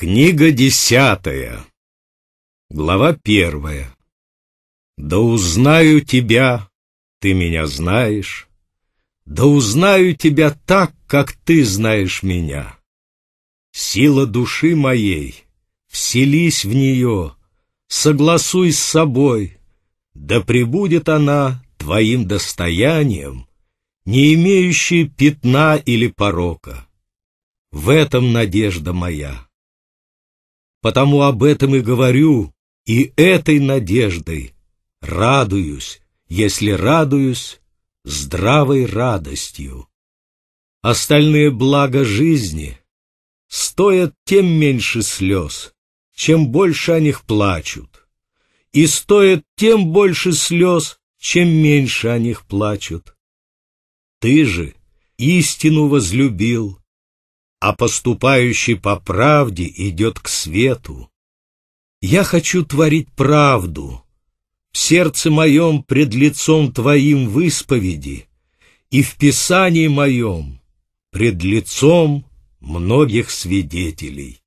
Книга десятая. Глава первая. Да узнаю тебя, ты меня знаешь. Да узнаю тебя так, как ты знаешь меня. Сила души моей, вселись в нее, согласуй с собой. Да пребудет она твоим достоянием, не имеющей пятна или порока. В этом надежда моя Потому об этом и говорю, и этой надеждой радуюсь, если радуюсь, здравой радостью. Остальные блага жизни стоят тем меньше слез, чем больше о них плачут, и стоят тем больше слез, чем меньше о них плачут. Ты же истину возлюбил, а поступающий по правде идет к свету. Я хочу творить правду в сердце моем пред лицом Твоим в исповеди и в Писании моем пред лицом многих свидетелей.